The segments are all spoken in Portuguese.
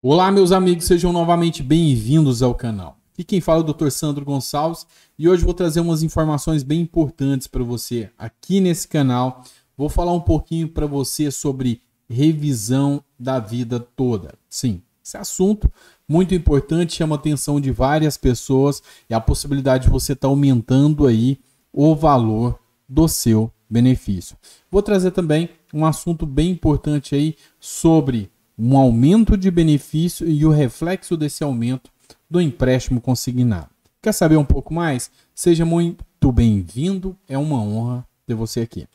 Olá, meus amigos, sejam novamente bem-vindos ao canal. Aqui quem fala é o Dr. Sandro Gonçalves e hoje vou trazer umas informações bem importantes para você aqui nesse canal. Vou falar um pouquinho para você sobre revisão da vida toda. Sim, esse assunto muito importante chama a atenção de várias pessoas e a possibilidade de você estar tá aumentando aí o valor do seu benefício. Vou trazer também um assunto bem importante aí sobre um aumento de benefício e o reflexo desse aumento do empréstimo consignado. Quer saber um pouco mais? Seja muito bem-vindo, é uma honra ter você aqui.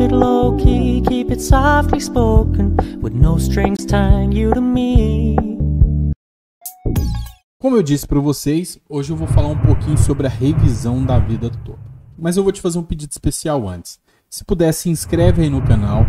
it low key, keep it softly spoken, with no strings tying you to me. Como eu disse para vocês, hoje eu vou falar um pouquinho sobre a revisão da vida do topo. Mas eu vou te fazer um pedido especial antes. Se puder, se inscreve aí no canal,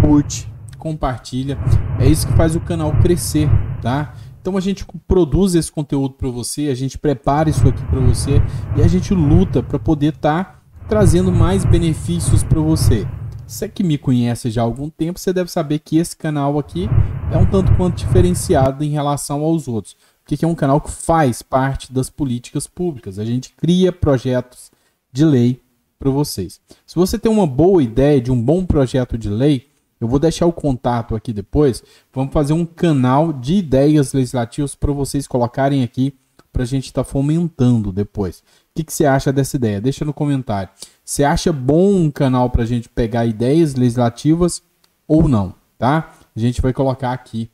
curte, compartilha. É isso que faz o canal crescer, tá? Então a gente produz esse conteúdo para você, a gente prepara isso aqui para você e a gente luta para poder estar tá trazendo mais benefícios para você. Você que me conhece já há algum tempo, você deve saber que esse canal aqui é um tanto quanto diferenciado em relação aos outros, porque é um canal que faz parte das políticas públicas. A gente cria projetos de lei para vocês. Se você tem uma boa ideia de um bom projeto de lei, eu vou deixar o contato aqui depois. Vamos fazer um canal de ideias legislativas para vocês colocarem aqui para a gente estar tá fomentando depois. O que, que, você acha dessa ideia? Deixa no comentário. Você acha bom um canal para a gente pegar ideias legislativas ou não, tá? A gente vai colocar aqui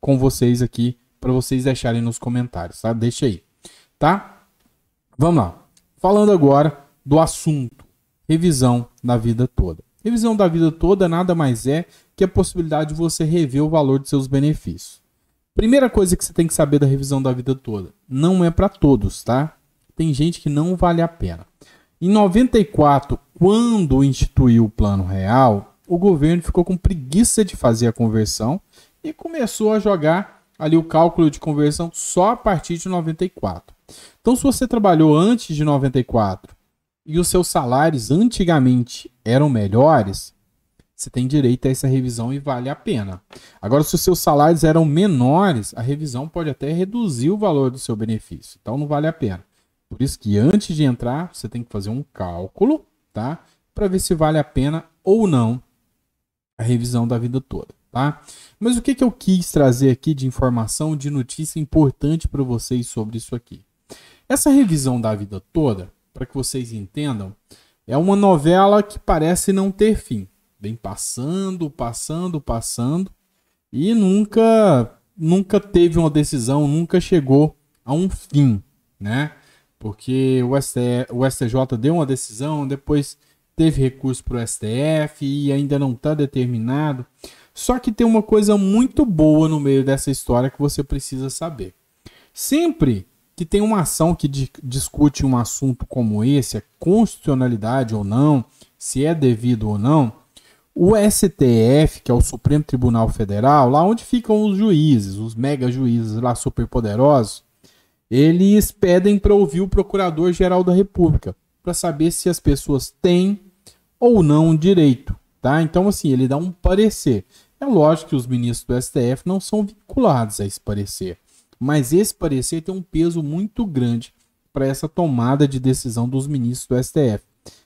com vocês aqui para vocês deixarem nos comentários, tá? Deixa aí, tá? Vamos lá. Falando agora do assunto revisão da vida toda. Revisão da vida toda nada mais é que a possibilidade de você rever o valor de seus benefícios. Primeira coisa que você tem que saber da revisão da vida toda, não é para todos, tá? Tem gente que não vale a pena. Em 94, quando instituiu o Plano Real, o governo ficou com preguiça de fazer a conversão e começou a jogar ali o cálculo de conversão só a partir de 94. Então, se você trabalhou antes de 94 e os seus salários antigamente eram melhores, você tem direito a essa revisão e vale a pena. Agora, se os seus salários eram menores, a revisão pode até reduzir o valor do seu benefício. Então, não vale a pena. Por isso que antes de entrar, você tem que fazer um cálculo, tá? Para ver se vale a pena ou não a revisão da vida toda, tá? Mas o que, que eu quis trazer aqui de informação, de notícia importante para vocês sobre isso aqui? Essa revisão da vida toda, para que vocês entendam, é uma novela que parece não ter fim. Vem passando, passando, passando e nunca nunca teve uma decisão, nunca chegou a um fim, né? Porque o, o STJ deu uma decisão, depois teve recurso para o STF e ainda não está determinado. Só que tem uma coisa muito boa no meio dessa história que você precisa saber. Sempre que tem uma ação que di discute um assunto como esse, a é constitucionalidade ou não, se é devido ou não, o STF, que é o Supremo Tribunal Federal, lá onde ficam os juízes, os mega juízes lá superpoderosos, eles pedem para ouvir o Procurador-Geral da República, para saber se as pessoas têm ou não direito, tá? Então assim, ele dá um parecer. É lógico que os ministros do STF não são vinculados a esse parecer. Mas esse parecer tem um peso muito grande para essa tomada de decisão dos ministros do STF.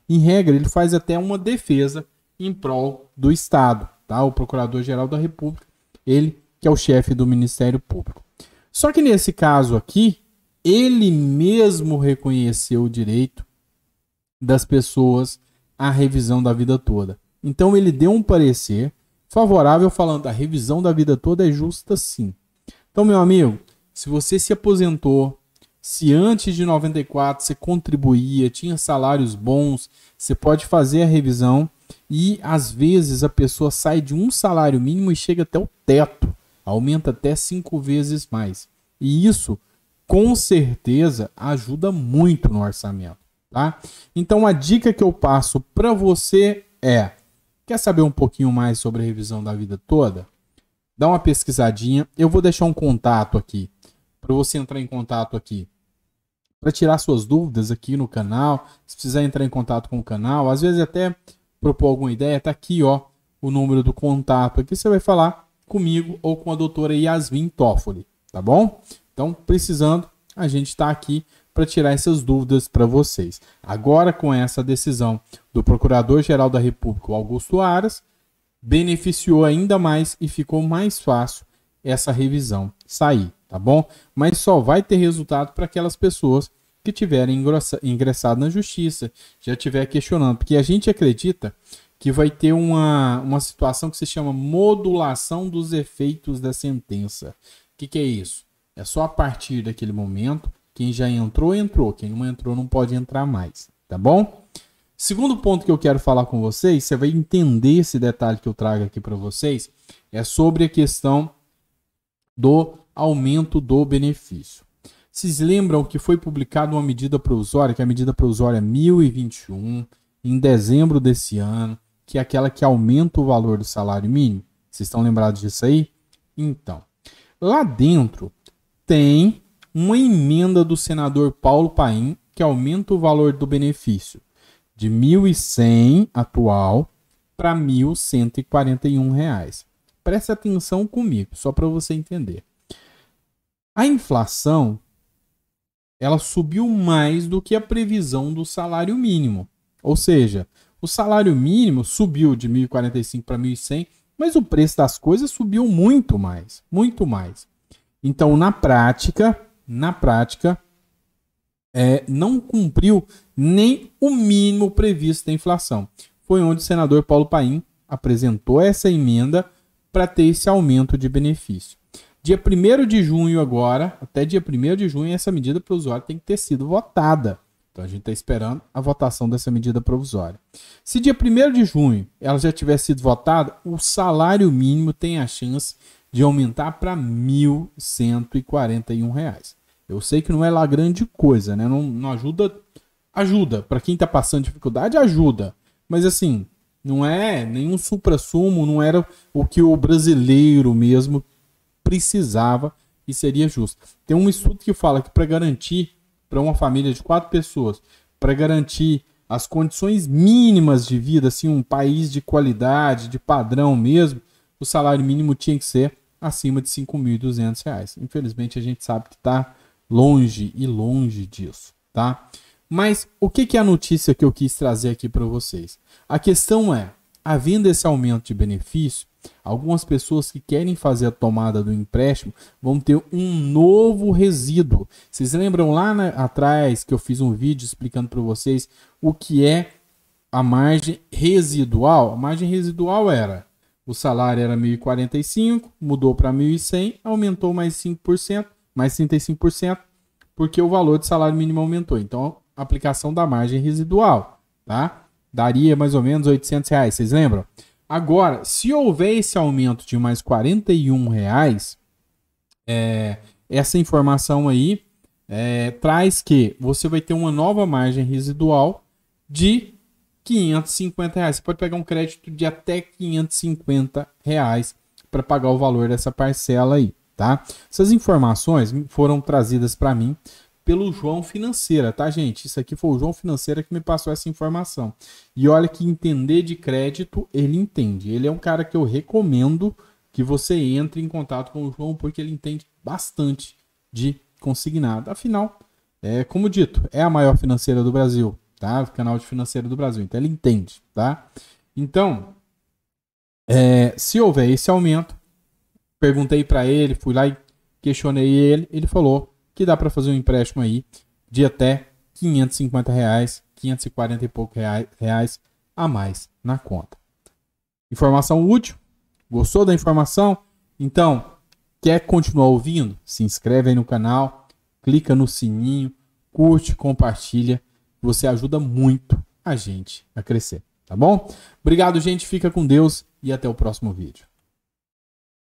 Em regra, ele faz até uma defesa em prol do Estado, tá? O Procurador-Geral da República, ele que é o chefe do Ministério Público. Só que nesse caso aqui, ele mesmo reconheceu o direito das pessoas à revisão da vida toda. Então ele deu um parecer favorável falando a revisão da vida toda é justa sim. Então, meu amigo, se você se aposentou, se antes de 94 você contribuía, tinha salários bons, você pode fazer a revisão e às vezes a pessoa sai de um salário mínimo e chega até o teto, aumenta até cinco vezes mais. E isso com certeza ajuda muito no orçamento, tá? Então a dica que eu passo para você é: quer saber um pouquinho mais sobre a revisão da vida toda? Dá uma pesquisadinha, eu vou deixar um contato aqui para você entrar em contato aqui. Para tirar suas dúvidas aqui no canal, se precisar entrar em contato com o canal, às vezes até propor alguma ideia, tá aqui ó, o número do contato aqui, você vai falar comigo ou com a doutora Yasmin Toffoli, tá bom? Então, precisando, a gente está aqui para tirar essas dúvidas para vocês. Agora, com essa decisão do Procurador-Geral da República, Augusto Aras, beneficiou ainda mais e ficou mais fácil essa revisão sair tá bom? Mas só vai ter resultado para aquelas pessoas que tiverem ingressado na justiça, já tiver questionando, porque a gente acredita que vai ter uma, uma situação que se chama modulação dos efeitos da sentença. O que, que é isso? É só a partir daquele momento, quem já entrou, entrou, quem não entrou, não pode entrar mais, tá bom? Segundo ponto que eu quero falar com vocês, você vai entender esse detalhe que eu trago aqui para vocês, é sobre a questão do aumento do benefício. Vocês lembram que foi publicada uma medida provisória, que é a medida provisória é 1021, em dezembro desse ano, que é aquela que aumenta o valor do salário mínimo? Vocês estão lembrados disso aí? Então, lá dentro tem uma emenda do senador Paulo Paim que aumenta o valor do benefício de 1.100 atual para R$ 1.141. Preste atenção comigo, só para você entender. A inflação ela subiu mais do que a previsão do salário mínimo. Ou seja, o salário mínimo subiu de 1.045 para 1.100, mas o preço das coisas subiu muito mais, muito mais. Então, na prática, na prática, é, não cumpriu nem o mínimo previsto da inflação. Foi onde o senador Paulo Paim apresentou essa emenda para ter esse aumento de benefício. Dia 1 de junho agora, até dia 1 de junho, essa medida provisória tem que ter sido votada. Então a gente está esperando a votação dessa medida provisória. Se dia 1 de junho ela já tiver sido votada, o salário mínimo tem a chance de aumentar para R$ 1.141. Reais. Eu sei que não é lá grande coisa, né? Não, não ajuda. Ajuda. Para quem está passando dificuldade, ajuda. Mas assim, não é nenhum supra-sumo, não era o que o brasileiro mesmo precisava e seria justo. Tem um estudo que fala que para garantir para uma família de quatro pessoas, para garantir as condições mínimas de vida, assim, um país de qualidade, de padrão mesmo, o salário mínimo tinha que ser acima de R$ 5.200. Infelizmente, a gente sabe que está longe e longe disso, tá? Mas o que, que é a notícia que eu quis trazer aqui para vocês? A questão é, Havendo esse aumento de benefício, algumas pessoas que querem fazer a tomada do empréstimo vão ter um novo resíduo. Vocês lembram lá na, atrás que eu fiz um vídeo explicando para vocês o que é a margem residual? A margem residual era o salário era 1.045, mudou para 1.100, aumentou mais 5%, mais 35%, porque o valor de salário mínimo aumentou. Então, aplicação da margem residual, tá? daria mais ou menos 800 reais, vocês lembram? Agora, se houver esse aumento de mais 41 reais, é, essa informação aí é, traz que você vai ter uma nova margem residual de 550 reais. Você pode pegar um crédito de até 550 reais para pagar o valor dessa parcela aí, tá? Essas informações foram trazidas para mim pelo João Financeira, tá, gente? Isso aqui foi o João Financeira que me passou essa informação. E olha que entender de crédito, ele entende. Ele é um cara que eu recomendo que você entre em contato com o João, porque ele entende bastante de consignado. Afinal, é, como dito, é a maior financeira do Brasil, tá? O canal de financeira do Brasil. Então ele entende, tá? Então, é, se houver esse aumento, perguntei para ele, fui lá e questionei ele, ele falou que dá para fazer um empréstimo aí de até 550 reais, 540 e pouco reais a mais na conta. Informação útil? Gostou da informação? Então, quer continuar ouvindo? Se inscreve aí no canal, clica no sininho, curte, compartilha. Você ajuda muito a gente a crescer, tá bom? Obrigado, gente. Fica com Deus e até o próximo vídeo.